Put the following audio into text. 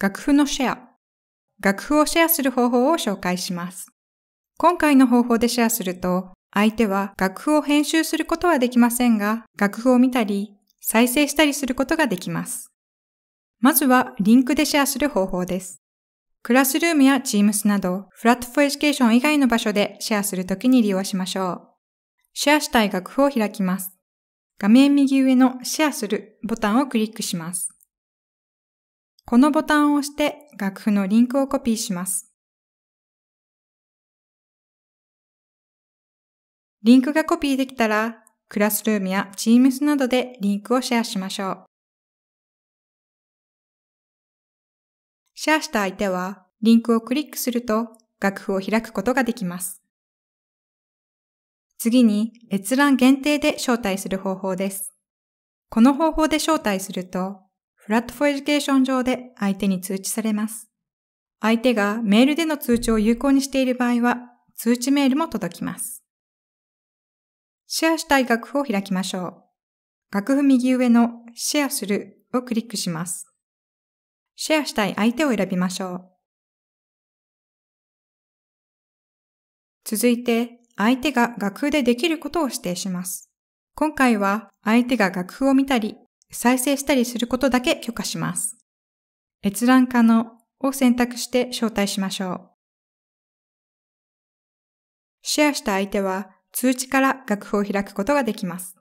楽譜のシェア。楽譜をシェアする方法を紹介します。今回の方法でシェアすると、相手は楽譜を編集することはできませんが、楽譜を見たり、再生したりすることができます。まずは、リンクでシェアする方法です。クラスルームや Teams など、フラットフォーエデュケーション以外の場所でシェアするときに利用しましょう。シェアしたい楽譜を開きます。画面右上のシェアするボタンをクリックします。このボタンを押して楽譜のリンクをコピーします。リンクがコピーできたら、クラスルームや Teams などでリンクをシェアしましょう。シェアした相手は、リンクをクリックすると楽譜を開くことができます。次に、閲覧限定で招待する方法です。この方法で招待すると、プラットフォーエデュケーション上で相手に通知されます。相手がメールでの通知を有効にしている場合は、通知メールも届きます。シェアしたい楽譜を開きましょう。楽譜右上のシェアするをクリックします。シェアしたい相手を選びましょう。続いて、相手が楽譜でできることを指定します。今回は相手が楽譜を見たり、再生したりすることだけ許可します。閲覧可能を選択して招待しましょう。シェアした相手は通知から楽譜を開くことができます。